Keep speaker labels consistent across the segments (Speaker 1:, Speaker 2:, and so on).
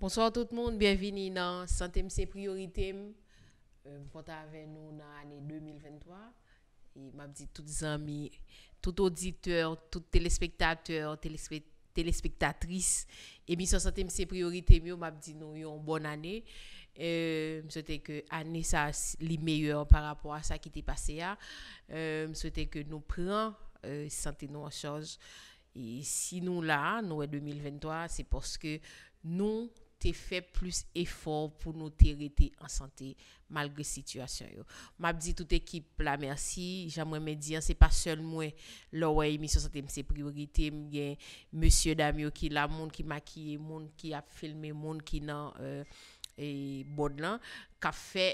Speaker 1: Bonsoir tout moun, bienvini nan Santem Se Prioritem. Mpwata euh, ave nou nan ane 2023. Mpwata ap di tout zan mi, tout auditeur, tout telespektateur, telespektatris. E mi Santem Se Prioritem yo mpwata ap di nou yon bon ane. Euh, mpwata ap di ane sa li meyye par apwa sa ki te pase ya. Mpwata ap di nou prean Santem Se Prioritem. E si nou la, nou e 2023, se poske nou... te fe plus efor pou nou te rete an sante malgre situasyon yo. Mabdi tout ekip la, mersi, jamwen me diyan, se pa sol mwen, lowa emisyon sante mse priorite, mgen, monsye dam yo ki la, moun ki makiye, moun ki ap filme, moun ki nan, e, bon lan, ka fe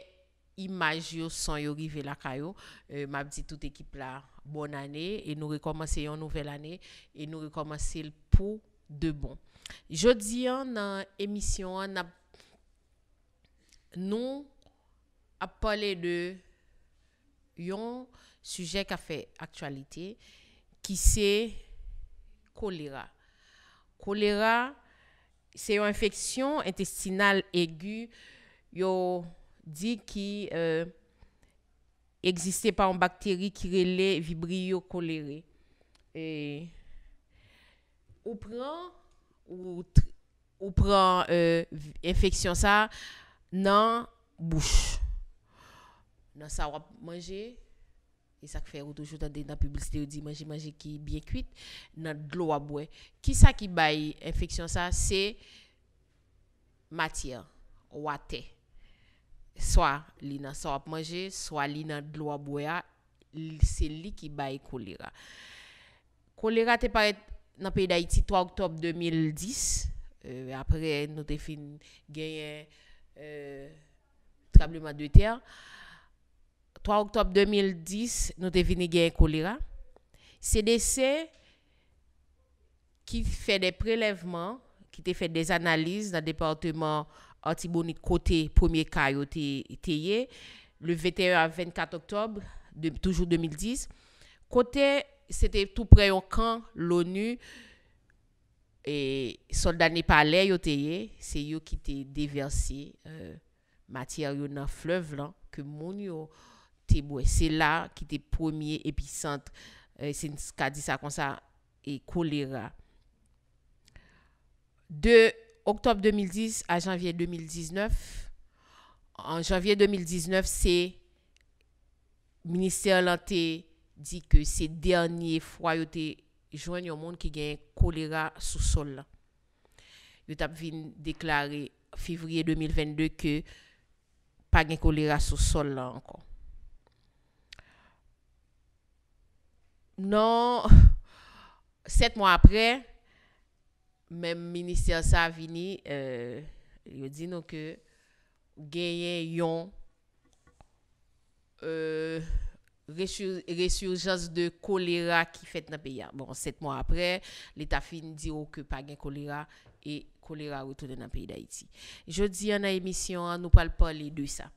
Speaker 1: imaj yo san yo rive la kayo, euh, mabdi tout ekip la, bon ane, e nou rekomansi yon nouvel ane, e nou rekomansi l pou, Bon. Jodi yon nan emisyon nan nou ap pale de yon sujek a fe aktualite ki se kolera. Kolera se yon infeksyon intestinal egu yo di ki euh, egziste pa an bakteri ki rele vibrio kolere. E... Ou pran... Ou pran euh, infeksyon sa... Nan... Boush. Nan sa wap manje. Ni e sak fey rou toujou tande nan publisite ou di manje manje ki biye kwit. Nan dlo wap wè. Ki sa ki bayi infeksyon sa? Se... Matya. Wate. Soa li nan sa wap manje. Soa li nan dlo wap wè. Se li ki bayi kolera. Kolera te paret... dans le pays d'Haïti 3 octobre 2010. Euh, après, nous avons fini tremblement de terre. 3 octobre 2010, nous avons fini gagner choléra. CDC qui fait des prélèvements, qui a fait des analyses dans le département Antibonite côté premier cas le 21 à 24 octobre de, toujours 2010 côté Se te tou preyon kan l'ONU e solda Nepalè yo te ye, se yo ki te deversi euh, mater yo nan flev lan ke moun yo te mwen. Se la ki te pwemye episante se nis ka di sa konsa e kolera. De oktob 2010 a janvye 2019, an janvye 2019 se minister lan te di ke se dernye fwa yo te jwen yo moun ki gen kolera sou sol non, la. Euh, yo tap vin deklare fevriye 2022 ke pa gen kolera sou sol la ankon. Non, set moun apre, men minister sa vini, yo di nou ke gen yen yon e Résurgence de qui qui dans le pays. Bon, mois mois après l'état de dire que pas de choléra et choléra retourne dans le pays d'Haïti. Je dis en a une émission, parle pas les de ça.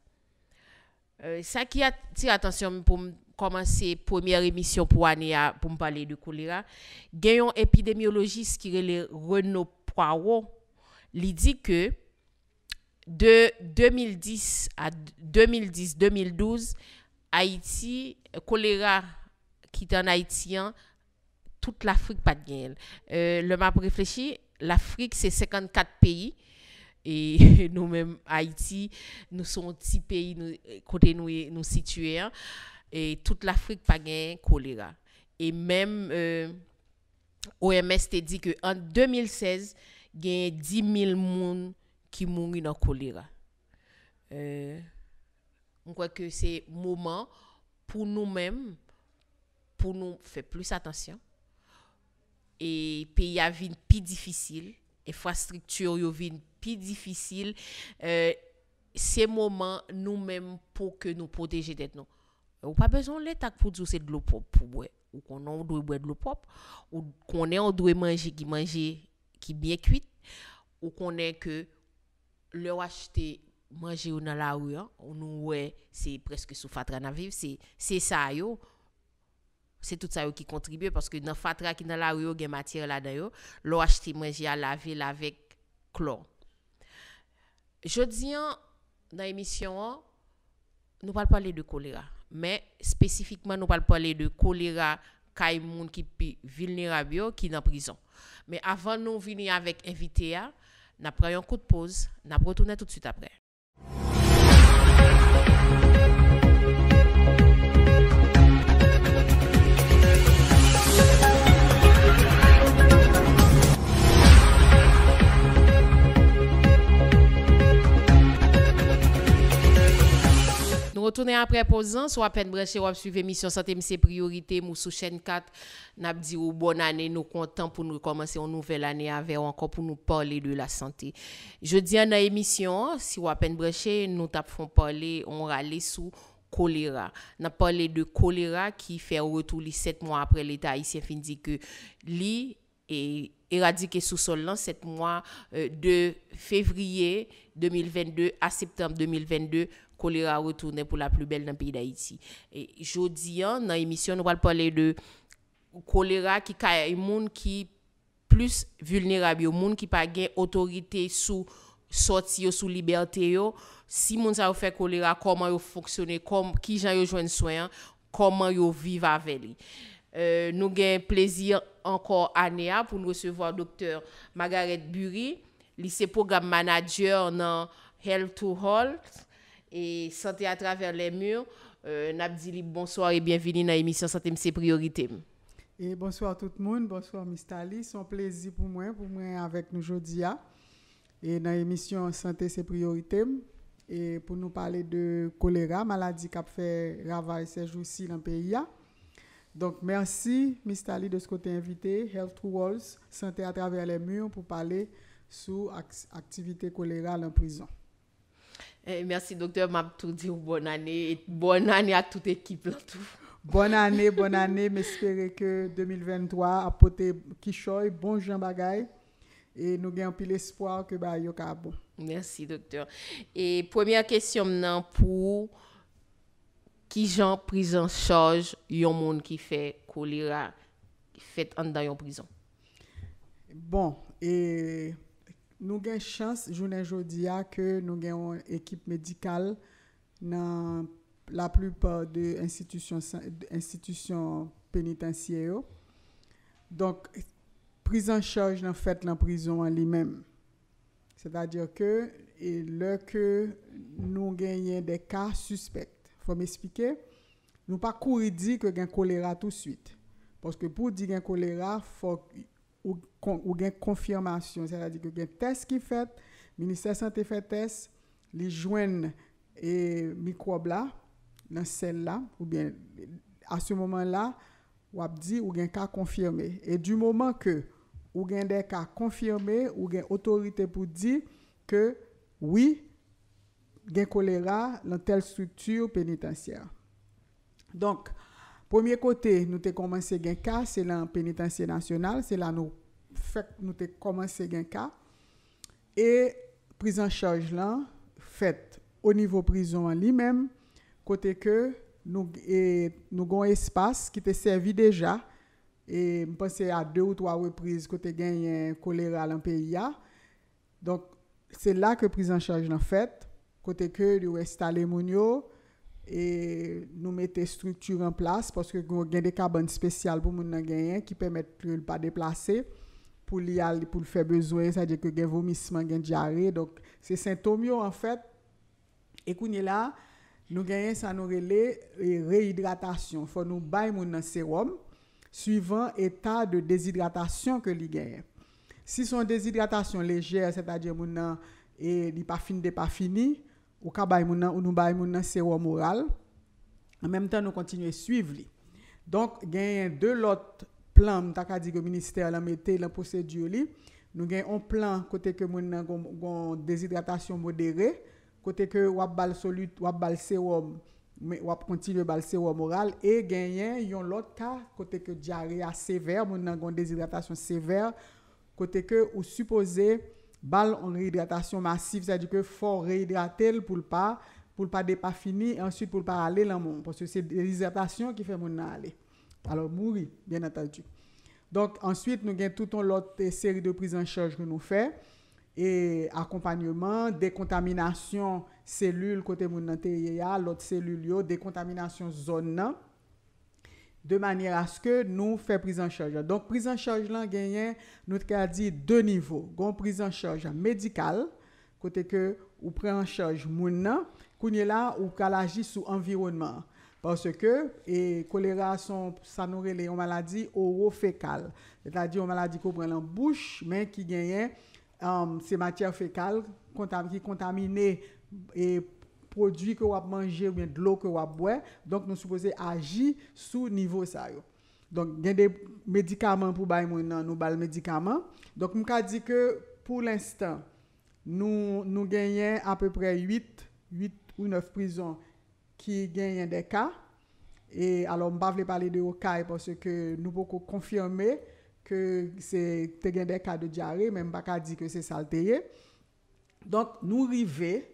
Speaker 1: Euh, qui attire attention pour pour première émission première émission pour ane pour de choléra, gen épidémiologiste qui qui est Renaud Poirot il dit que de 2010 à 2010-2012 Haïti, euh, choléra qui est en haïtien, hein, toute l'Afrique pas de gain. Euh, le map réfléchi, l'Afrique c'est 54 pays et nous-mêmes Haïti, nous sommes un pays côté nous nous situés hein. et toute l'Afrique pas gain choléra. Et même euh, OMS te dit qu'en 2016, il y a 10 000 personnes qui mourent dans choléra. Euh, Mwen kwa ke se mouman pou nou menm pou nou fe plis atensyon. E pe ya vin pi difisil. E fwa striktur yo vin pi difisil. Euh, se mouman nou menm pou ke nou poteje det nou. Ou pa bezon letak pou djouse dlo pop pou bwe. Ou konen ou dwe bwe dlo pop. Ou konen ou dwe manje ki manje ki bie kwit. Ou konen ke lor achete... Mwenje ou nan la ou yo, ou nou wey, se preske sou fatra nan viv, se sa yo, se tout sa yo ki kontribye, paske nan fatra ki nan la ou yo gen matyere la dayo, lo achte mwenje a la vil avek klon. Je diyan nan emisyon an, nou pal pale de kolera, me spesifikman nou pal pale de kolera kay moun ki pi vilnera biyo ki nan prison. Me avan nou vini avek evite ya, naprayon kout pose, naprotoune tout süt apre. Retourner après posant, soit à peine branché, ou suivre mission Santé C'est Priorité, nous sous chaîne 4. N'a dit oh, bonne année, nous content pour nous commencer une nouvelle année avec encore pour nous parler de la santé. Je dis à émission, si ou à peine nous avons parler, on râlé sous choléra. N'a parlé de choléra qui fait retour 7 mois après l'État haïtien fin dit que li E eradike sou sol lan, set mwa euh, de fevriye 2022 a septembe 2022, kolera retoune pou la plu bel nan peyi da iti. E jodi an, nan emisyon, wal pale de kolera ki kaya yon e moun ki plus vulnerabyo, moun ki pa gen otorite sou sotiyo, sou liberteyo. Si moun sa ou fe kolera, koman yo foksyone, ki jan yo jwen soyan, koman yo viva veli. Euh, nou gen plesir ankor ane a pou nou resevo a doktor Magaret Buri, lise program manajer nan Health to Health e Santé a Travers les Murs. Euh, Nabdili, bonsoir e bienveni nan emisyon Santé mse priorite m. E bonsoir tout moun, bonsoir Mr. Ali, son plesir pou
Speaker 2: mwen, pou mwen avek nou jodi a. E nan emisyon Santé mse priorite m, e pou nou pale de kolera, maladi kap fe rava e sejou si lan peyi a. Donk mersi, Miss Tali, de skote invite, Health Wars, Sante Atravelle Mure, pou pale sou aktivite koleral an prizon.
Speaker 1: Mersi, doktor, m ap tou di ou bon ane, bon ane a tout ekip lantou.
Speaker 2: Bon ane, bon ane, m espere ke 2023 apote kishoy, bon jan bagay,
Speaker 1: e nou gen pi l'espoir ke ba yo ka abon. Mersi, doktor. E pwemye a kesyon m nan pou Ki jan prizan chaj yon moun ki fe kolira fet an dan yon prizan? Bon,
Speaker 2: e, nou gen chans jounen jodi ya ke nou gen yon ekip medikal nan la plupor de institusyon penitensiyo. Donk, prizan chaj nan fet nan prizon an li men. Se va dyo ke, e lor ke nou gen yon de ka suspect. pou m'espike, nou pa kouri di ke gen kolera tout suite. Poske pou di gen kolera, ou gen konfirmasyon, se la di ke gen tes ki fet, minister sante fet tes, li jwen e, mikwob la, nan sel la, ou bien, a sou moman la, wap di ou gen ka konfirmé. E du moman ke ou gen de ka konfirmé, ou gen otorite pou di, ke oui, gen kolera lan tel struktur penitansyè. Donk, pwemye kote nou te komanse gen ka, se lan penitansyè nasyonal, se lan nou fèk nou te komanse gen ka, e priz an chaj lan, fèt, o nivou prizon an li mèm, kote ke e, nou gon espas, ki te servi deja, e mpense a 2 ou 3 wè priz kote gen kolera lan pe ya, donk, se la ke priz an chaj lan fèt, pote ke li ou estale moun yo e nou mette strukture an plas, porske gen de kabande spesyal pou moun nan genyen, ki pemet pou l pa deplase, pou li al pou l fe bezwe, sa dje ke gen vomisman gen diare, donk se sintomyo an fèt, e kounye la nou genyen sa nou rele e reidratasyon, fò nou bay moun nan serum, suivant etat de dezidratasyon ke li genyen. Si son dezidratasyon leje, sa dje moun nan e li pa fin de pa fini, Ou ka bay moun nan, ou nou bay moun nan sewa moral. An menm tan nou kontinye suiv li. Donk genyen de lot plan mwen takadigo minister la mette la pose diyo li. Nou genyen an plan kote ke moun nan goun dezidratasyon modere. Kote ke wap bal solut, wap bal sewa, wap kontinye bal sewa moral. E genyen yon lot ka kote ke diarya sever, moun nan goun dezidratasyon sever. Kote ke ou suppose... Bal an reidratasyon masif, sa di ke for reidratel pou l pa, pou l pa de pa fini, answit pou l pa ale lan moun, pos yo se de reidratasyon ki fe moun ale. Alors mouri, bien atajou. Donk answit nou gen touton lote seri de prizanchaj ke nou fe, e akompanyoman, de kontaminasyon selul kote moun anterye ya, lote selul yo, de kontaminasyon zon nan. De manier aske nou fe priz an chajan. Donk priz an chajan lan genyen nou te ka di de nivou. Gon priz an chajan medikal, kote ke ou pre an chajan moun nan, kou nye la ou kalaji sou environman. Pase ke e kolera sanore le yon maladi oro-fekal. Se ta di yon maladi kou pre lan bouch, men ki genyen se matyar euh, fekal ki kontamine pou prodwi ke wap manje ou yon dlo ke wap bwe, donk nou soupose aji sou nivou sa yo. Donk gen de medikaman pou bay moun nan nou bal medikaman. Donk m ka di ke pou l'instant, nou genyen ap pre 8 ou 9 prison ki genyen de ka, e alon m pa vle pale de yo kaj pwase ke nou poko konfirme ke te genyen de ka de diare, men m pa ka di ke se salteye. Donk nou rivey,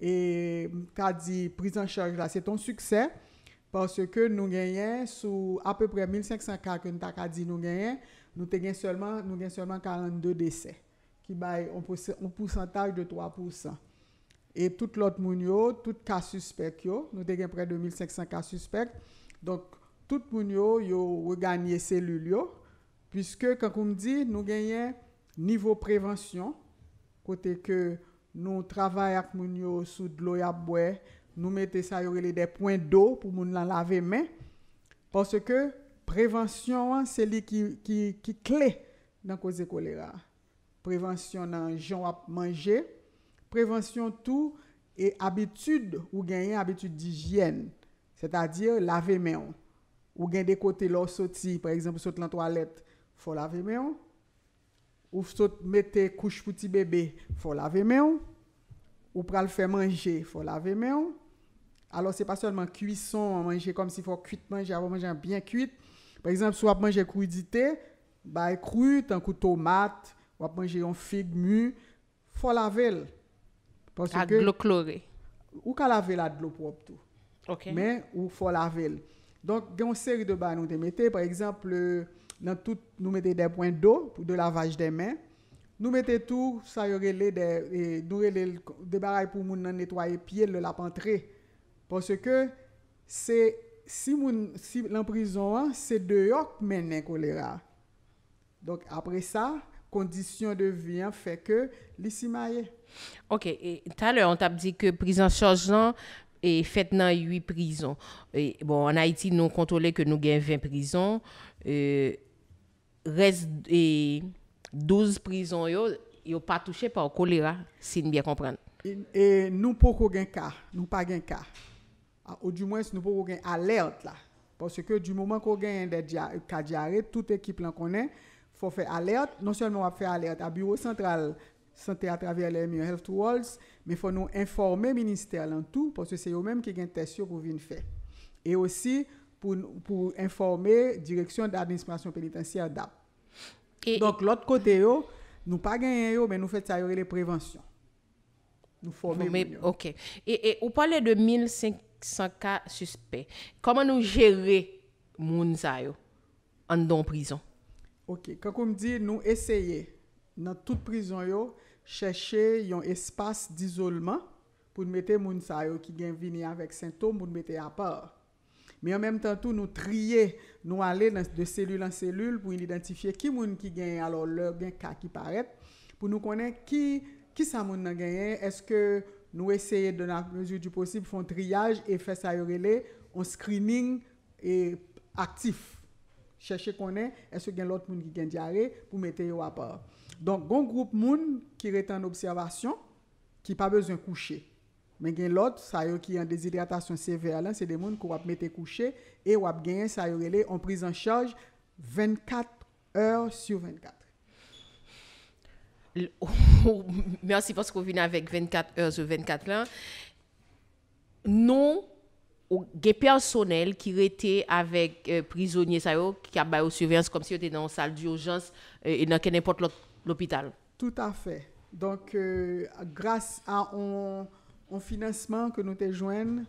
Speaker 2: e ka di pris en charge la se ton suksè parce ke nou genyen sou apè pre 1500 ka nou genyen nou genyen solman 42 dese ki bay ou pousantaj de 3% e tout lot moun yo tout ka suspek yo nou genyen pre 2500 ka suspek donc tout moun yo yo wè ganye selul yo puisque kakoum di nou genyen nivou prevensyon kote ke Nou travay ak moun yo sou dloy ap bwe, nou mette sa yore li de point do pou moun lan lave men. Pase ke prevensyon an se li ki kle nan koze kolera. Prevensyon nan joun ap manje, prevensyon tou e abitud ou genye abitud di jen. Se ta dir lave men ou gen de kote lor soti, par exemple sot lan toalet fo lave men ou. Ou sot mette kouche pouti bebe, fò lave men. Ou pral fè manje, fò lave men. Alo se pa sèlman kuison, manje kom si fò kuit manje, avò manje an bien kuit. Par exemple, sou ap manje kou di te, bay krout, an koutou mat, wap manje yon fig mu, fò lavel. Ad
Speaker 1: gloklore.
Speaker 2: Ou ka lavel ad glopop tou. Ok. Men, ou fò lavel. Donk gen sèri de ban nou te mette, par exemple... nan tout nou mette de point do, pou de lavaj de men, nou mette tou sa yorele e, de baray pou moun nan netwaye piye lè la pantre. Pwosè ke, si moun, si lan prizon an, se de yok men nen kolera. Donk apre sa, kondisyon devyen feke li si maye.
Speaker 1: Ok, talè, an tap di ke prizon chanjan e fet nan yu prizon. Bon, an Haiti nou kontole ke nou gen vèn prizon, e, euh, Rez e, douz prizon yo, yo pa touche pa ou kolera, si nou bya kompren. E, e nou pou kou gen
Speaker 2: ka, nou pa gen ka. Ou di mwens nou pou kou gen alert la. Pwosè ke di mwomen kou gen kadiare, tout ekip lan konen, fò fè alert, non sèlman wap fè alert a bureau sentral, sentè a travèlè My Health Walls, me fò nou informè minister lan tout, pwosè se yo mèm ki gen test yo pou vin fè. E osi... pou informe direksyon d'administrasyon penitenciè d'ap. Donk l'ot kote yo,
Speaker 1: nou pa genyen yo, men nou fèt sa yore le prevensyon. Nou formé moun yo. Ok. E ou pale de 1500 ka suspect, koman nou jere moun sa yo an don prison?
Speaker 2: Ok. Kakoum di, nou esye nan tout prison yo chèche yon espas d'izolman pou mète moun sa yo ki gen vini avèk sentoum pou mète apèr. mi an menm tan tou nou triye, nou ale de selule an selule pou in identifiye ki moun ki genye, alor lor gen ka ki parep, pou nou konen ki sa moun nan genye, eske nou eseye de nan mezu di posib fon triyaj e fes a yorele, on screening e aktif, cheshe konen eske gen lot moun ki gen diare pou mete yo wapar. Don, gon group moun ki rete an observasyon ki pa bezon kouche, Men gen lot, sa yo ki an dezidratasyon seve alan, se de moun kou wap mette kouche, e wap gen sa yo rele,
Speaker 1: an priz an chaj, 24 hr su 24. Mersi paskou vina vek 24 hr su 24 lan. Non, ou gen personel ki rete avek euh, prizounye sa yo, ki abay ou su 20, kom si yo te nan sal di oujans, euh, e nan ken import l'opital.
Speaker 2: Tout afe. Donc, grase a an prizounye, On finasman ke nou te jwen,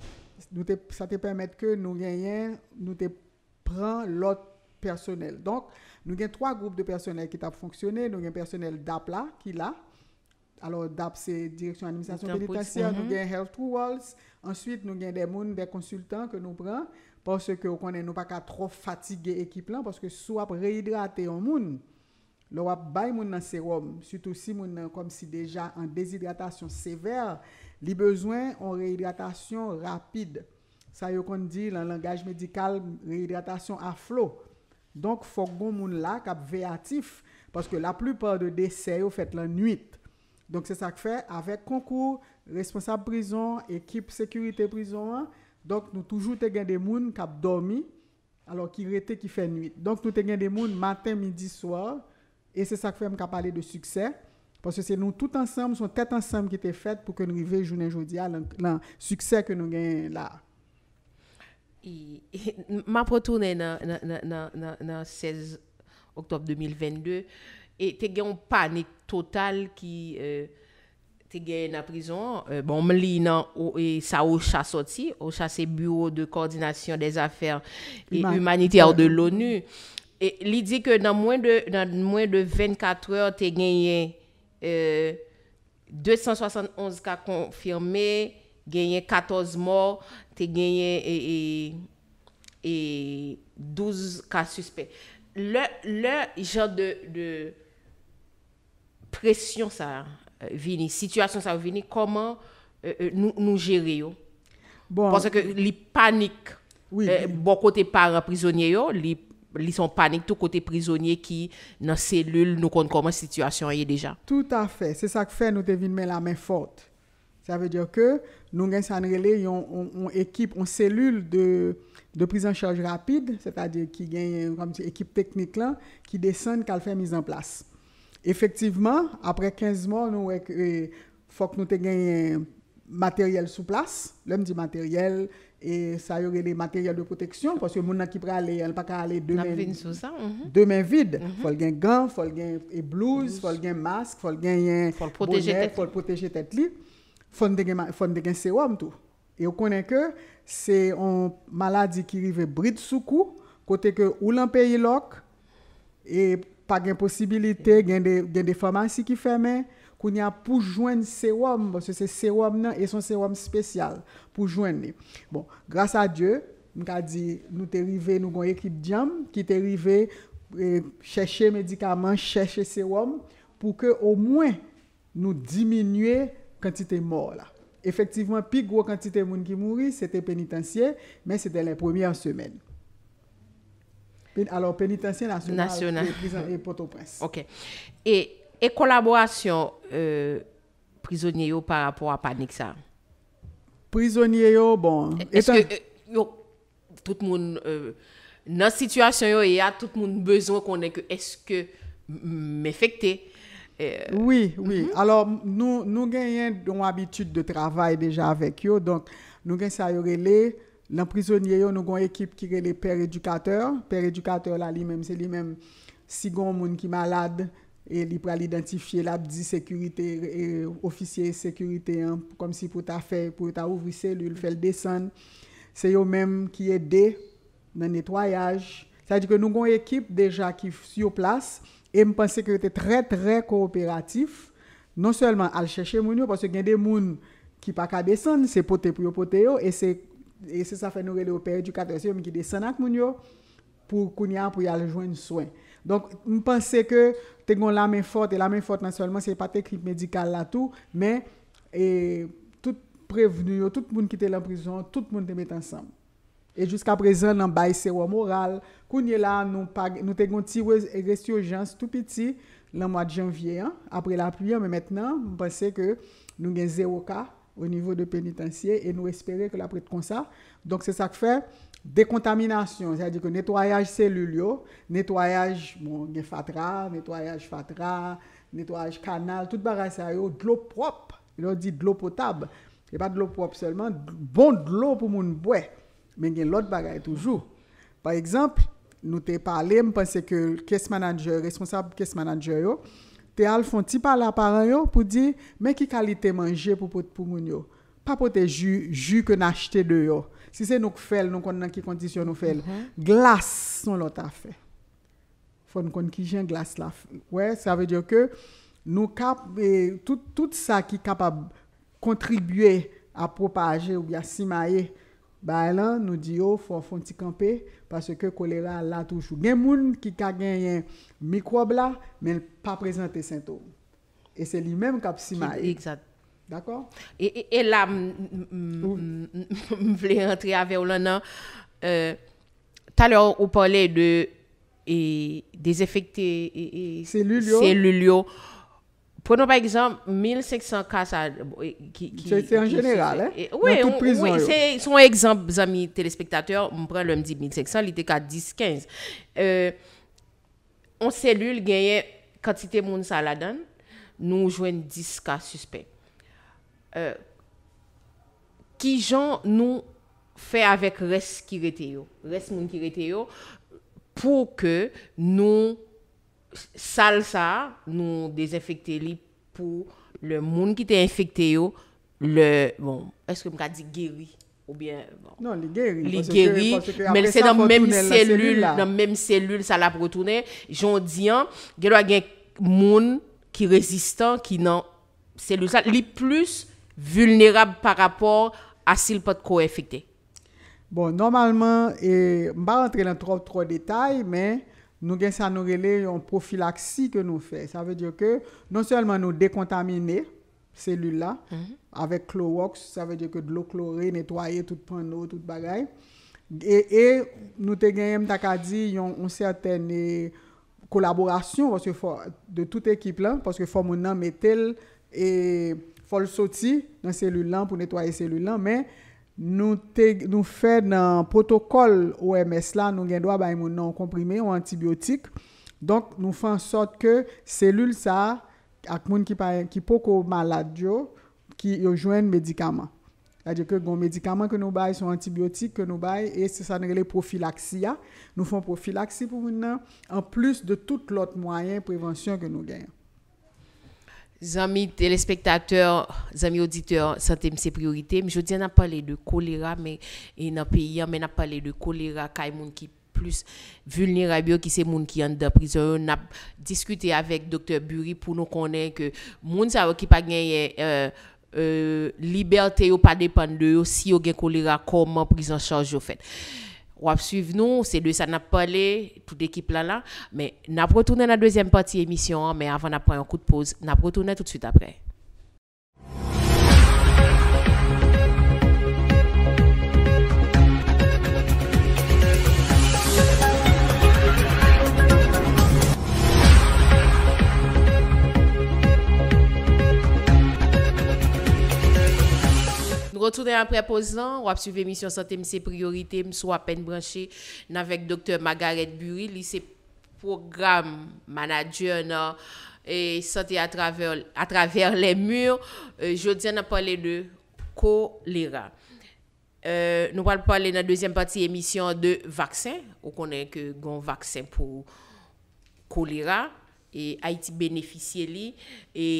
Speaker 2: sa te permette ke nou gen yen, nou te pran lot personel. Donk, nou gen 3 group de personel ki tap fonksyoner. Nou gen personel DAP la, ki la. Alors, DAP se Direction Administration Péditation, nou gen Health Rules. Ensuite, nou gen de moun, de konsultan ke nou pran, porske ou konen nou pa ka tro fatigye ekip lan, porske sou ap reidrate yon moun. Lou ap bay moun nan serum, sütou si moun nan kom si deja an dezidratasyon sever, Li bezwen an reidratasyon rapide. Sa yo kon di lan langaj medikal reidratasyon aflo. Donk fok bon moun la kap veyatif. Paske la plupor de dese yo fet lan nuit. Donk se sak fe, avek konkou, responsab prison, ekip sekurite prison. Donk nou toujou te gen de moun kap domi. Alors ki rete ki fe nuit. Donk nou te gen de moun matin, midi, swar. E se sak fe m kap ale de suksèp. Parce que c'est nous tout ensemble, son tête ensemble qui était faite pour que nous rivez journée-journée le succès que nous gagnez là.
Speaker 1: Ma protoune nan 16 octobre 2022 et te gagnez un panique total qui euh, te gagne na prison. Euh, bon, me lis nan sa ou chasse aussi, ou chasse bureau de coordination des affaires et l'humanité ou de l'ONU. Et l'i dit que nan moins de 24 heures te gagnez 271 ka konfirme, genyen 14 mor, te genyen 12 ka suspe. Le jen de presyon sa vini, situasyon sa vini, koman euh, euh, nou jere yo? Bon. Pwese ke li panik, euh, bon kote para prizonie yo, li panik. li son panik tou kote prizonye ki nan selul nou kon koman situasyon ye deja.
Speaker 2: Tout afe, se sa k fe nou te vin men la men fort. Sa ve dyo ke nou gen sanre le yon ekip, yon selul de prizan charge rapide, se ta di ki gen yon ekip teknik lan, ki desen kal fe mizan plas. Efektivman, apre 15 moun nou wek, fok nou te gen yon materyel sou plas, lèm di materyel... E sa yore de materyal de proteksyon, pos yo moun na ki prale, el pa ka ale mhm. demen vide. Mhm. Fol gen gang, fol gen e blouse, fol gen mask, fol gen boner, fol proteje tet li, fon de gen serum tou. E yo konen ke, se yon maladi ki rive brite soukou, kote ke ou lan peyi lok, e pa gen posibilite, gen defamasi ki femen, qu'on a pour joindre ces hommes, parce que c'est sérum là et son sérum spécial pour joindre bon grâce à Dieu nous dit nous arrivé nous avons une équipe qui t'est arrivé eh, chercher médicaments chercher sérum pour que au moins nous diminuions diminuer quantité mort là effectivement plus grosse quantité de monde qui mourit c'était pénitentiaire mais c'était les premières semaines alors pénitentiaire national, national. et, et
Speaker 1: Port-au-Prince OK et et collaboration euh, prisonniers par rapport à panique ça
Speaker 2: Prisonniers, bon. Est-ce que
Speaker 1: euh, tout le monde, euh, dans situation, il y a tout le monde besoin qu'on ait que, est-ce que m'effecter euh,
Speaker 2: oui, oui. Mhm. Alors, nous, nous gagnons habitude de travail déjà avec eux. Donc, nous gagnons ça, les prisonniers, nous avons une équipe qui est les pères éducateurs. Père éducateur, là, lui-même, c'est lui-même, si on qui malade, e li pral identifiye lab di sekurite, euh, ofisye sekurite, kom si pou ta fè, pou ta ouvri selul, fèl desan, se yo mèm ki e de, nan netwayaj, sa di ke nou kon ekip deja ki fsyo plas, e mpense ki yo te tre tre kooperatif, non selman al chèche moun yo, parce gen de moun ki pa ka desan, se pote pou yo pote yo, e se sa fè nou re le opère du katerse, mki desan ak moun yo, pou koun ya pou yal jwen souen. Donk mpense ke, te kon la men fote, e la men fote nasyonalman, se pa te krip medikal la tou, men, e, tout prevenu yo, tout moun kite la prison, tout moun te met ansan. E jusqu'a prezen, nan bay sewa moral, kounye la, nou te kon tiwe, e gresyo jans, tou piti, nan mwa janvye, apre la pli, an men metnan, mwen pase ke, nou gen ze woka, au niveau de pénitencier et nous espérer que la prête comme ça. Donc c'est ça que fait décontamination, c'est-à-dire que nettoyage cellulio, nettoyage bon, fatra, nettoyage fatra, nettoyage canal, tout bagage ça de l'eau propre. Il ont dit de l'eau potable. Et pas de l'eau propre seulement, bon de l'eau pour mon boire. Mais il y a l'autre bagage toujours. Par exemple, nous t'ai parlé, je pense que le ce manager, responsable ce manager yo, Te al fon tipa la paran yo pou di, me ki kalite manje pou pot pou moun yo. Pa pot e ju, ju kon achete de yo. Si se nou k fèl, nou kon nan ki kondisyon nou fèl, mhm. glas son lot a fè. Fon kon ki jen glas la fè. Ouè, sa vè diyo ke nou kap, e, tout sa ki kap a kontribuye a propaje ou bi a simaye, ba elan nou di yo fon ti kampe. Paske kolera la touche ou gen moun ki ka genyen mikrob la, men pa prezente sintome. E se li menm kap
Speaker 1: sima e. D'akor? E la m vle rentre ave ou lan nan, euh, talor ou pale de des efekte selulyo. Prenon pa ekzamp, 1,500 ka sa... Se yte en general, eh? Ouè, ouè, se yon ekzamp, zami telespektatèr, moun pren lèm di 1,500, li te ka 10,15. On selul genye kantite moun sa la dan, nou jwen 10 ka suspect. Ki euh, jan nou fe avèk res ki rete yo, res moun ki rete yo, pou ke nou... sal sa nou dezenfekte li pou le moun ki te enfekte yo, le bon, eske m ka di geri ou bien bon. non, li geri men se nan menm selul nan menm selul sa la protounen jondian, gelo agen moun ki rezistan, ki nan selu sa, li plus vulnerab par rapport asil pat ko enfekte
Speaker 2: bon, normalman, m ba rentre nan trof tro detay, men Nou gen sa nou rele yon profilaksi ke nou fe. Sa ve dje ke, non selman nou dekontamine, selu la, mm-hmm. avek clorox, sa ve dje ke dlou klori, netwaye, tout pan nou, tout bagay. E, e, nou te gen yon takadi, yon certaine kolaborasyon, woske fwa, de tout ekip lan, woske fwa mounan metel, e, fol soti, nan selu lan, pou netwaye selu lan, men, e, Nou fè nan protokol OMS la, nou gen dwa bay moun nan komprime ou antibiotik. Donk nou fè an sot ke selul sa ak moun ki poko malad yo ki yo jwen medikaman. Kajè ke gon medikaman ke nou bay sou antibiotik ke nou bay e se sa nan rele profilaksi ya. Nou fè an profilaksi pou moun nan an plus de tout lot mwayen prevensyon ke nou gen.
Speaker 1: Amis téléspectateurs, amis auditeurs, santé c'est priorité. Je dis on a parlé de choléra mais dans pays mais n'a a parlé de choléra gens qui plus vulnérables qui c'est gens qui en prison. On a discuté avec docteur Buri pour nous connaître que les gens qui pas gagné euh, euh, liberté ou pas dépendre de si ou gen choléra comment prise en charge au fait ou à suivre nous, c'est de ça n'a pas parlé, toute l'équipe là-là. Mais on a retourné dans la deuxième partie émission, hein, mais avant d'apprendre un coup de pause, on a retourné tout de suite après. Retournen apre posan, wap suve misyon sante mse priorite mse wapen branche nan vek doktor Magaret Buril li se program manajyon nan e sante euh, a traver le mur. Jodien nan pale de kolera. Nou pale pale nan dezyen pati emisyon de vaksen ou konen ke gon vaksen pou kolera e Haiti Beneficier li e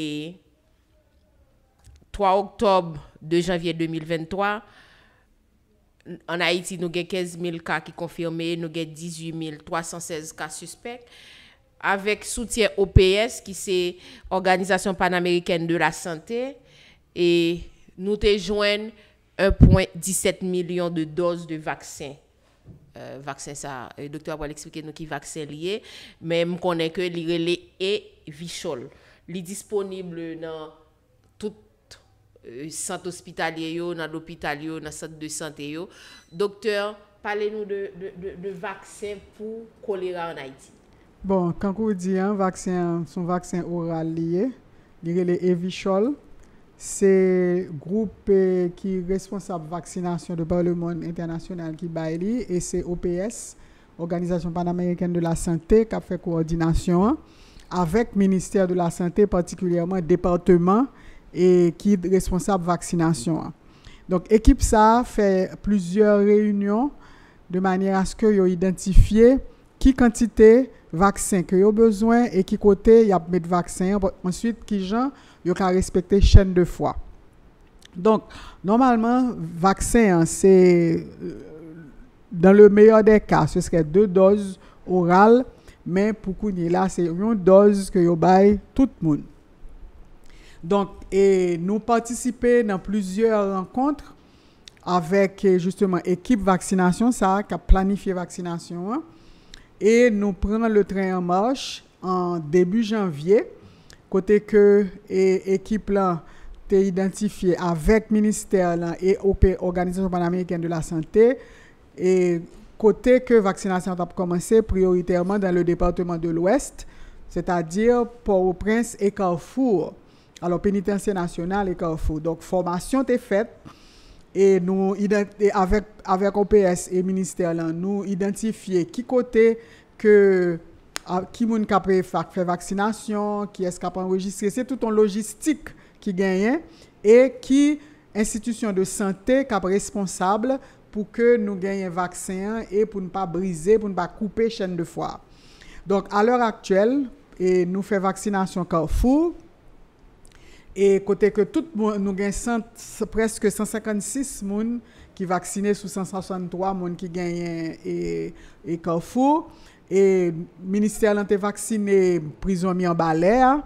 Speaker 1: 3 oktob de janvier 2023, an Haiti nou gen 15.000 ka ki konfirme, nou gen 18.316 ka suspek, avek soutien OPS ki se Organizasyon Panamerikene de la Santé, nou te jwen 1.17 milyon de dose de vaksin. Euh, vaksin sa, euh, doktor wale eksplike nou ki vaksin liye, men m konen ke li rele e vichol. Li disponible nan tout sante euh, ospitalye yo, nan l'opital yo, nan sante de sante yo. Dokter, pale nou de vaksen pou kolera an Haiti.
Speaker 2: Bon, kankou di an, vaksen, son vaksen oral liye, liye le Evichol, se groupe ki euh, responsab vaksinasyon de Parlement Internasyonel ki Bayli, e se OPS, Organizasyon Pan-Amerikene de la Sante, ka fe koordinasyon an, avek Ministere de la Sante, patikoulyaman Departement, et qui est responsable vaccination. Hein. Donc, l'équipe ça fait plusieurs réunions de manière à ce qu'ils identifié qui quantité vaccin que ont besoin et qui côté il y a mettre vaccin ensuite qui gens yo ka respecter chaîne de foi. donc normalement vaccin hein, c'est euh, dans le meilleur des cas ce serait deux doses orales mais pour Kounila, là c'est une dose que yo bail tout le monde donc, et nous participer dans plusieurs rencontres avec eh, justement équipe vaccination, ça, qui a planifié vaccination. Hein. Et nous prenons le train en marche en début janvier, côté que l'équipe eh, là été identifié avec ministère et OP, Organisation panaméricaine de la santé, et côté que vaccination a commencé prioritairement dans le département de l'Ouest, c'est-à-dire Port-au-Prince et Carrefour. Alors penitensye nasyonal e ka ou fow. Donk formasyon te fet e nou, avek OPS e minister lan, nou identifiye ki ah, kote ki moun ka pre fè vaksinasyon, ki eska pa enregistre, se touton logistik ki genyen, e ki institisyon de sante kap responsable pou ke nou genyen vaksin, e pou nou pa brise, pou nou pa koupe chen de fwa. Donk a lor aktuel, e nou fè vaksinasyon ka ou fow, E kote ke tout nou gen preske 156 moun ki vaksine sou 163 moun ki genyen e Kofo. E, e minister lante vaksine prizon mi an baler.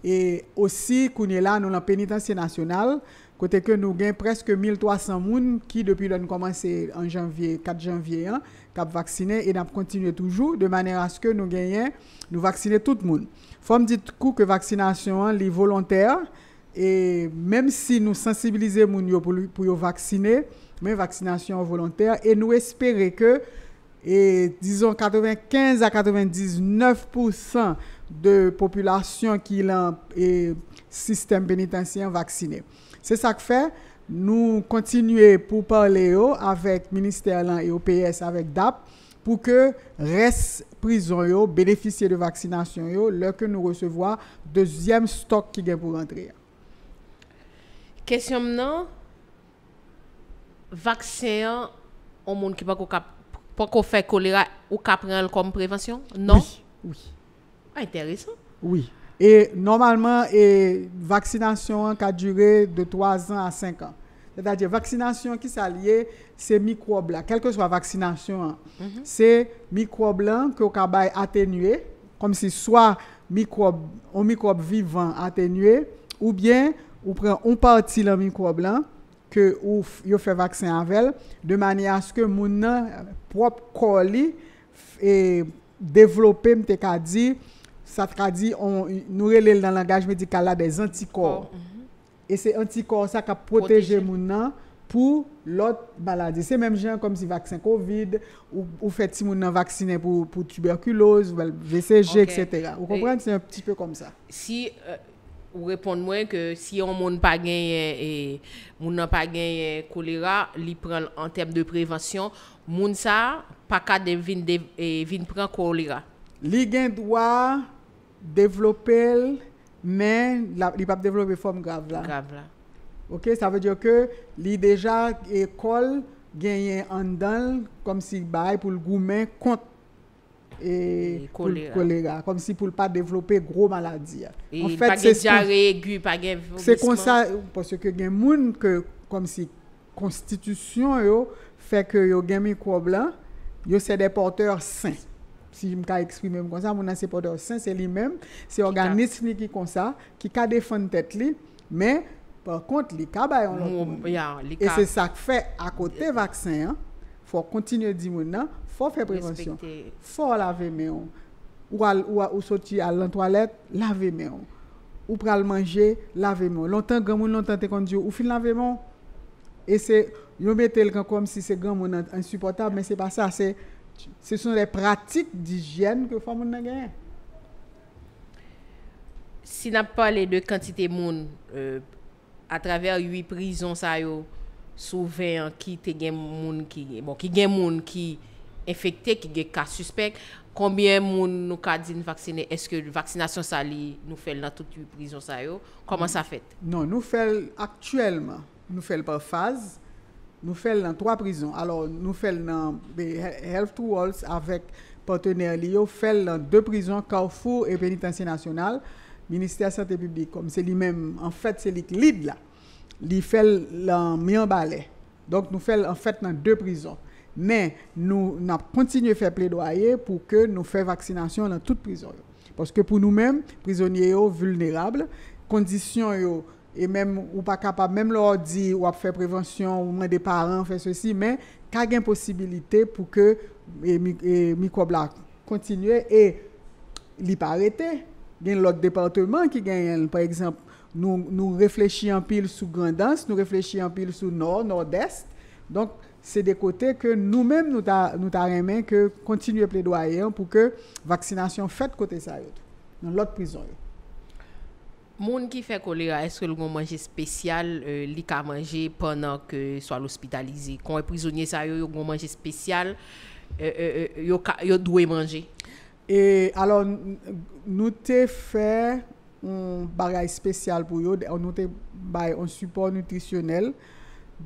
Speaker 2: E osi kounye la nou la penitansye nasyonal. Kote ke nou gen preske 1300 moun ki depi loun komanse 4 janvye an. vacciner et' continuer toujours de manière de ce que nous gagnions nous vacciner tout le monde forme dit coup que vaccination hein, les volontaires et même si nous sensibilisons moun pour pour pour vacciner mais vaccination vaccination volontaire et nous que que et 95 à 99% de population qui lan système système pénitentiaire vacciné c'est ça qui fait Nou kontinue pou parle yo avèk minister lan e OPS avèk DAP pou ke res prizon yo, beneficye de vaksinasyon yo lè ke nou resevo a dezyem stok
Speaker 1: ki gen pou rentre ya. Kèsyon mnen, vaksin an, an moun ki pa ko fè kolera ou ka pren el kom prevensyon, nan? Oui, oui. A, ah, enteresan.
Speaker 2: Oui. E normalman, e vaksinasyon an ka dure de 3 an a 5 an. Tadye, vaksinasyon ki sa liye, se mikrob la. Kelke swa vaksinasyon an, mhm. se mikrob lan ki yo kabay atenye, kom si swa mikrob, ou mikrob vivan atenye, ou bien, ou pren ou pati lan mikrob lan, ki yo fe vaksin anvel, de manye aske moun nan prop koli, e devlope mte ka di, sa tra di, nou relèl dan langaj medikal la de zantikor. E se zantikor, sa ka proteje moun nan pou lot balade. Se menm jen kom si vaksen COVID, ou fet si moun nan vaksine pou tuberkulose, WCG, etc. Ou komprende, se yon petit peu kom sa.
Speaker 1: Si, euh, ou reponde mwen ke si yon moun pa gen moun nan pa gen kolera, li pren en tem de prevensyon, moun sa pa ka devin pren kolera.
Speaker 2: Li gen dwa... devlopel men li pap devlope fòm grav la ok, sa vè diyo ke li deja ekol genye andal kom si baray pou l goumen kont e kolera kom si pou l pa devlope gro maladi en fèt se sè se konsa posè ke gen moun kom si konstitusyon yo fè ke yo gen mikro bla yo se deporteur sè Si jim ka eksprime mwen konsa, mwen an sepode ou sen, se li menm, se organisme li ki konsa, ki ka defon tet li, men, pèr kont, li ka bayan lò moun. E se sak fè akote vaksen, fò kontinye di moun nan, fò fè prevensyon. Fò lave menon. Ou soti al lantoualet, lave menon. Ou pral manje, lave menon. Lontan, gèmoun lontan te kondi yo, ou fin lave menon? E se, yon mè tel kan kom si se gèmoun ansupotab, men se pa sa, se... Se son le pratik di jen ke fwa moun nan genye
Speaker 1: Si nan pale de kantite moun A euh, traver yu prizon sa yo Souven ki te gen moun Ki bon, gen moun ki efekte Ki gen ka suspek Kombien moun nou ka din vaksine Eske vaksinasyon sa li nou fel nan tout yu prizon sa yo Koman sa fet?
Speaker 2: Nou fel aktuelman Nou fel par faze Nous faisons dans trois prisons. Alors, nous faisons dans Health to Walls avec partenaires Lio. Nous faisons deux prisons, Carrefour et Pénitencier National. Ministère de la Santé publique, comme c'est lui-même, en fait, c'est lui qui lead là. Il fait le en balai. Donc, nous faisons en fait dans deux prisons. Mais nous continuons à faire plaidoyer pour que nous fassions vaccination dans toute prisons. Parce que pour nous-mêmes, prisonniers sont vulnérables, conditions sont... e mèm ou pa kapab, mèm lò di ou ap fè prevensyon, ou mèm de paran fè sòsi, mèm ka gen posibilite pou ke mikoblak kontinue e li pa arete, gen lòt departement ki gen, pè exemple nou reflechi an pil sou grandans, nou reflechi an pil sou nor, nord-est, donk se de kote ke nou mèm nou ta remen ke kontinue ple do ayen pou ke vaksinasyon fèt kote sa yot nan lòt prizon yot
Speaker 1: Moun ki fè kolera, eske yon manje spesyal euh, li ka manje pwennan ke swa l'ospitalize? Kon yon e prizonye sa yon yon manje spesyal, euh, euh, yon dwe manje?
Speaker 2: E, alon, nou te fè yon bagay spesyal pou yon, nou te bay yon support nutisyonel,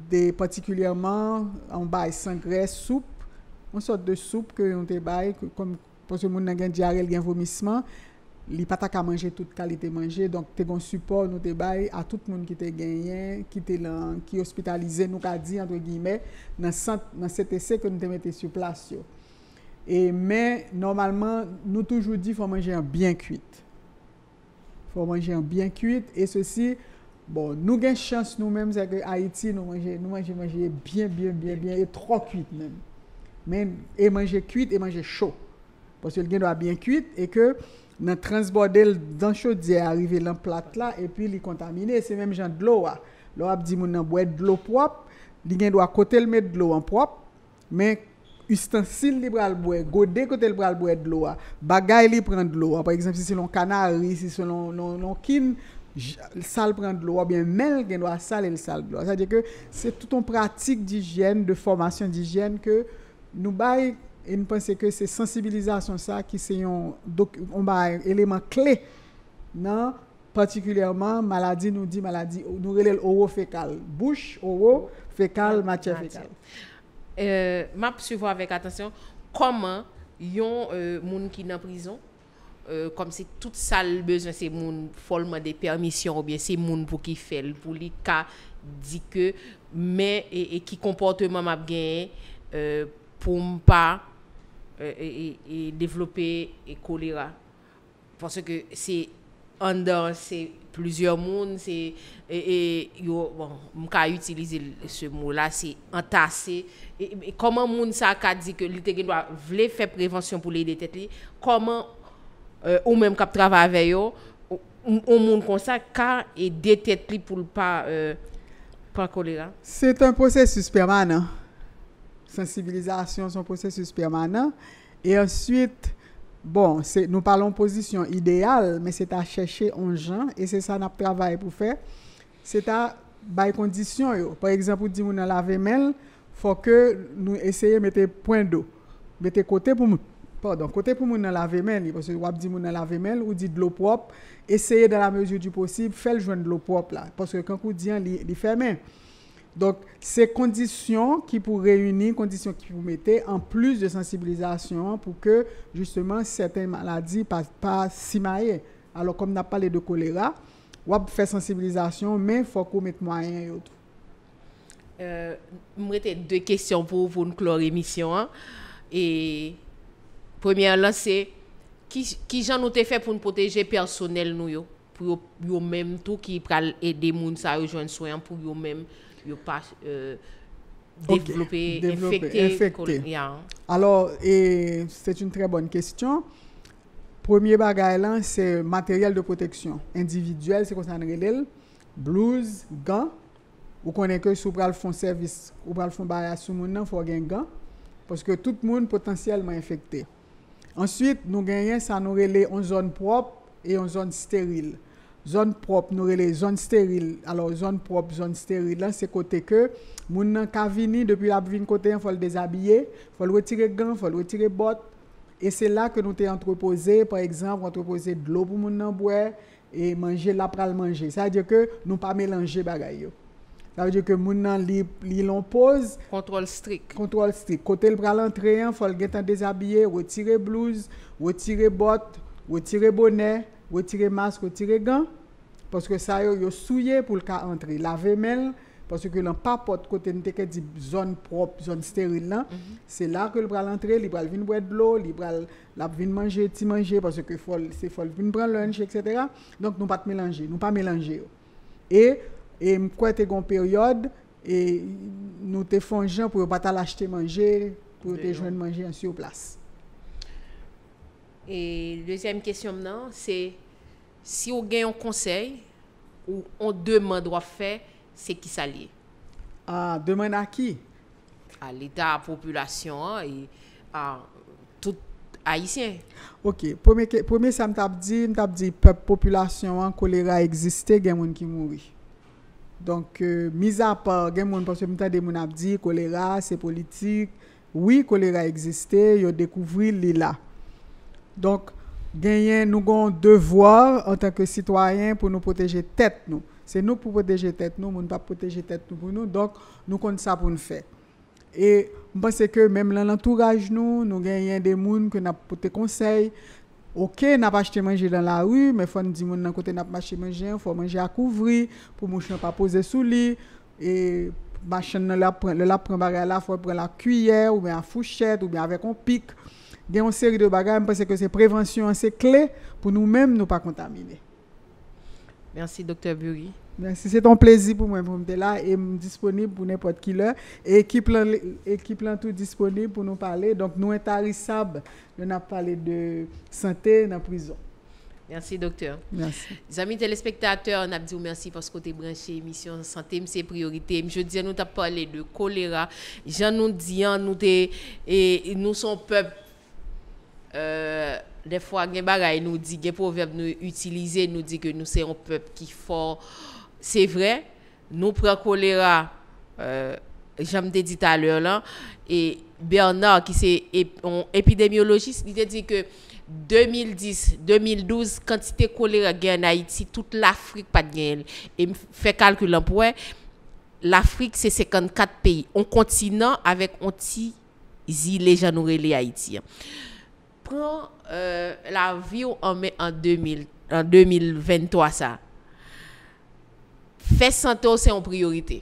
Speaker 2: de patikulyaman, yon bay sangre, soupe, yon sot de soupe ke yon te bay, pou se moun nan gen diarel gen vomisman, li patak a manje tout kalite manje, donk te gon support nou te bay a tout moun ki te genyen, ki hospitalize nou ka di, nan sete se ke nou te mette sou plas yo. E men, normalman, nou toujou di fwa manje yon bien kuit. Fwa manje yon bien kuit, e sosi, bon, nou gen chans nou menm zè ke Haiti, nou manje yon bien, bien, bien, bien, yon yon trop kuit menm. Men, e manje kuit, e manje chou. Posye l gen do a bien kuit, e ke... nan transborde l dan chodze, arive l an plat la, e pi li kontamine, se menm jan dlo wa. Lo ah. ap di moun nan bwe dlo pwap, li gen dwa kote l met dlo an pwap, men ustansil li bral bwe, gode kote l bral bwe dlo wa, ah. bagay li pren dlo wa, ah. par exemple, se lon kanari, se lon nonkin, l sal pren dlo wa, bien men gen dwa salen l sal dlo wa. Sa di ke, se touton pratik di jen, de formasyon di jen, ke nou baye, E nou pense ke se sensibilizasyon sa ki se yon, dok, on ba eleman kle nan partikulèrman, maladi nou di maladi, nou relel oro fekal. Bouch, oro, fekal, matye fekal.
Speaker 1: Map suvo avèk atasyon, koman yon moun ki nan prizon, kom euh, se tout sal bezwen se moun folman de permisyon ou bien se moun pou ki fel, pou li ka dike, men, e ki komporte man map gen, euh, pou m pa Euh, et, développer le choléra. Parce que c'est en c'est plusieurs mondes, c'est. Et, et yo, bon, utiliser ce mot-là, c'est entassé. Et, comment moun ça a dit que l'ITG doit vouloir faire prévention pour les détecter Comment, au euh, ou même avec eux, au monde comme ça, car et détecter pour pas, euh, pas choléra
Speaker 2: C'est un processus permanent. sensibilizasyon, son posesus permanen. Et ensuite, bon, nous parlons position idéale, mais c'est à chercher enjean, et c'est ça notre travail pour faire. C'est à, by condition, par exemple, ou dit mou nan lave-mèl, faut que nous essaye mette point d'eau, mette côté pou mou nan lave-mèl, ou dit de l'eau propre, essaye dans la mesure du possible, fait le joint de l'eau propre, parce que quand vous dis, il fait mèl. Donk, se kondisyon ki pou reyouni, kondisyon ki pou mette, an plus de sensibilizasyon pou ke justement seten maladi pa simaye. Alors, kom nan pale de kolera, wap pou fè sensibilizasyon, men fwa kou mette mwayen yot.
Speaker 1: Euh, Mwè te dè kestyon pou voun klo remisyon. E, premier lan se, ki jan nou te fè pou nou poteje personel nou yo? Pou yo mèm tou ki pral ede moun sa rejoun soyan pou yo mèm? yo pa devlope, infekte kon yon.
Speaker 2: Alors, et c'est une très bonne question. Premier bagay lan, c'est matériel de protection. Individuel, c'est qu'on s'en relèl, blouse, gant, ou konen ke sou pral fon servis, ou pral fon bayasou moun nan fò gen gant, porske tout moun potansyèl m'a infekte. Ensuite, nou gen yon, sa nou relè en zon prop et en zon stérile. Zon prop, nou rele, zon steril. Alor, zon prop, zon steril, lan se kote ke, moun nan kavini, depi la vin kote yon, fol dezabye, fol wetire gan, fol wetire bot, e se la ke nou te antrepose, par ekzamp, antrepose dlo pou moun nan bwe, e manje la pral manje. Sa adye ke, nou pa melange bagay yo. Sa adye ke, moun nan li l'on pose, kontrol strik, kontrol strik, kote l pral antre yon, fol getan dezabye, wetire blouz, wetire bot, wetire bonè, wetire mask, wetire gan, paske sa yo yo souye pou l ka antre. La ve men, paske ke lan pa pot kote n teke di zon prop, zon steryl nan, mm-hmm. se la ke l pral antre, li pral vin pou et blo, li pral la vin manje, ti manje, paske se fol vin pral lunj, etc. Donk nou pat melange, nou pa melange yo. E mkwete gon peryod, nou te fonjan pou yo batal achete manje, pou yo te jwen manje ansi yo plas.
Speaker 1: E lezèm kèsyon mnen, se si ou gen yon konsey, ou on deman do a fè, se ki sa li.
Speaker 2: A ah, deman a ki?
Speaker 1: A l'ita, a popülasyon, a tout a yisyen.
Speaker 2: Ok, pweme se mtap di, mtap di, popülasyon an kolera eksiste gen mwen ki mwoui. Donk, euh, miza pa gen mwen pwensyon mwen ap di, kolera, se politik, wii kolera eksiste, yo dekouvri li la. Donk genyen nou kon devor an tanke sitwayen pou nou poteje tèt nou. Se nou pou poteje tèt nou, moun pa poteje tèt nou pou nou, donk nou kont sa pou nou fè. E mpense ke mèm lan lantouraj nou, nou genyen de moun kwen ap pote konsey. Ok, nan pa chte manje dan la wè, mè fwa nan di moun nan kote nan pa chte manje, fwa manje ak ouvri pou moun chne pa pose sou li. E bachan nan la pren barè la fwa pren la kuyè ou ben a fouchèd ou ben avek an pik. Il y série de bagages parce que c'est prévention, c'est clé pour nous-mêmes ne pas contaminer.
Speaker 1: Merci, docteur Burry.
Speaker 2: Merci, c'est un plaisir pour moi pour être là et disponible pour n'importe qui là, Et qui tout disponible pour nous parler. Donc, nous intarissables, nous avons parlé de santé dans la prison.
Speaker 1: Merci, docteur. Merci. Les amis téléspectateurs, on dit merci parce que vous avez branché émission santé, c'est priorité. Je dis, nous avons parlé de choléra. Jean nous dit, nous, nous sommes peuple euh, des fois, gen nous dit, gen nous utiliser, nous dit que nous sommes un peuple qui fort. C'est vrai, nous prenons choléra, euh, j'aime dit tout à l'heure là, et Bernard, qui c'est épidémiologiste, il a dit que 2010, 2012, quantité de choléra en Haïti, toute l'Afrique pas de il Et fait calcul pour l'Afrique c'est 54 pays, un continent avec un petit île les Haïti. Pren la vi ou an men en 2023 sa. Fè sante ou se yon priorite.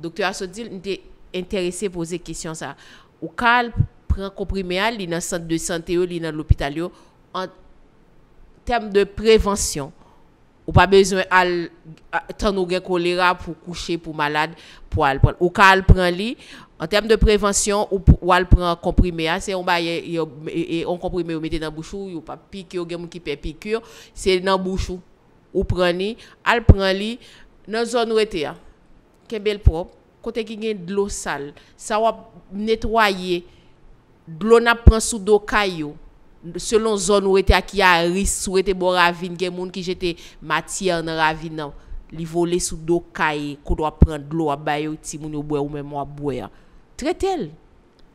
Speaker 1: Dokte Asadil nite interese pose kisyon sa. Ou kal pren komprime al li nan sante de sante ou li nan l'opital yo. An tem de prevensyon. Ou pa bezwen al tan ou gen kolera pou kouche pou malade. Ou kal pren li... En termes de prévention, ou, ou elle prend comprimé, ah, c'est on et on comprimé, on mettez dans bouchou, ou pas pique ou qui fait c'est dans bouchou. Ou prenez, elle prend li dans zone où était ah. est propre, côté qui gagne de l'eau sale, ça va nettoyer de l'eau n'a prend sous dos caillou selon zone où était ah, qui a risque où était bon ravine gen moun qui jeté matière dans ravine li voler sous d'eau caillou qu'on doit prendre l'eau à ti moun ou bwe ou même ou boire traitez-le.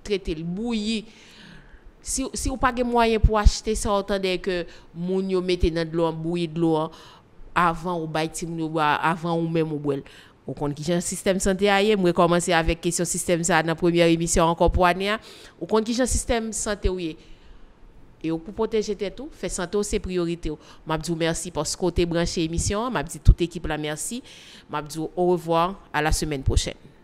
Speaker 1: Traitez-le, bouillie. Si, si vous n'avez pas de moyens pour acheter ça, attendez que moun yo mettez dans de l'eau, bouillie de l'eau, avant ou avant ou même ou boule. Au kon ki jan sistem sante a ye, mwen komanse avèk kesyon sistem sa nan émission emisyon pour pou anè a, ou kon ki jan sistem sante ou ye. E ou pou poteje tèt ou, fè sante ou se priorite ou. Mabdou mersi branché kote branche emisyon, tout ekip la mersi, au revoir, à la semaine prochaine.